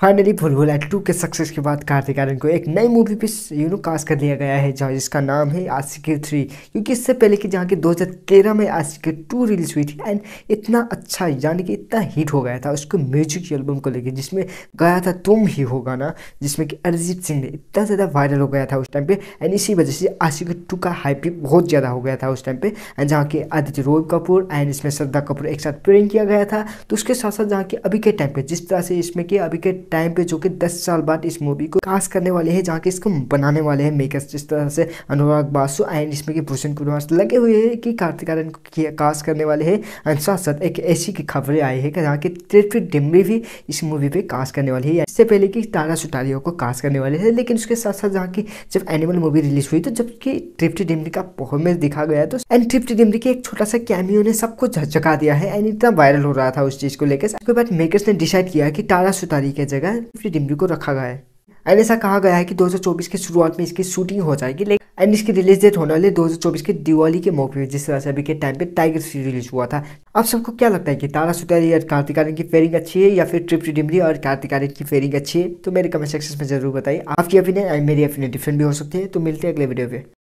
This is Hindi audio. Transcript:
फाइनली फुलभुला टू के सक्सेस के बाद कार्तिक आर्यन को एक नई मूवी पे यू नो कास्ट कर लिया गया है जहाँ जिसका नाम है आशिकी थ्री क्योंकि इससे पहले कि जहाँ की दो हज़ार तेरह में आशिकी टू रिलीज हुई थी एंड इतना अच्छा यानी कि इतना हिट हो गया था उसको म्यूजिक एल्बम को लेकर जिसमें गया था तुम ही होगा ना जिसमें कि अरिजीत सिंह ने इतना ज़्यादा वायरल हो गया था उस टाइम पर एंड इसी वजह से आशिकी टू का हाइप भी बहुत ज़्यादा हो गया था उस टाइम पर एंड जहाँ के आदित्य रोहित कपूर एंड इसमें श्रद्धा कपूर एक साथ प्रेरिंग किया गया था तो उसके साथ साथ जहाँ के अभी के टाइम पर जिस तरह से इसमें कि अभी के टाइम पे जो कि 10 साल बाद इस मूवी को कास्ट करने वाले हैं जहाँ कि इसको बनाने वाले हैं मेकर्स जिस तरह से अनुराग बासु एंड इसमें के भूषण कुमार लगे हुए हैं कि कार्तिक आर्यन को कास्ट करने वाले हैं एंड साथ साथ एक ऐसी की खबरें आई है कि जहाँ की त्रिफिट डिमरी भी इस मूवी पर कास्ट करने वाली है इससे पहले कि तारा सुटारियों को कास्ट करने वाले थे लेकिन उसके साथ साथ जहाँ की जब एनिमल मूवी रिलीज हुई तो जबकि ट्रिप्टी डिमरी का परफॉर्मेंस दिखा गया तो एंड ट्रिप्टी डिमरी के एक छोटा सा कैमियो ने सबको झकझका दिया है एंड इतना वायरल हो रहा था उस चीज को लेकर उसके बाद मेकर्स ने डिसाइड किया कि तारा सुतारी के जगह जगह डिमरी को रखा गया है एंड ऐसा कहा गया है कि 2024 के शुरुआत में इसकी शूटिंग हो जाएगी लेकिन एंड इसकी रिलीज डेट होने वाली 2024 के दिवाली के मौके पर जिस तरह से अभी के टाइम पे टाइगर सी रिलीज हुआ था अब सबको क्या लगता है कि तारा सुतारी और कार्तिक आर्यन की फेयरिंग अच्छी है या फिर ट्रिप टू डिमरी और कार्तिक आर्यन की फेयरिंग अच्छी है तो मेरे कमेंट सेक्शन में जरूर बताइए आपकी ओपिनियन एंड मेरी ओपिनियन डिफरेंट भी हो सकती है तो मिलते हैं अगले वीडियो पे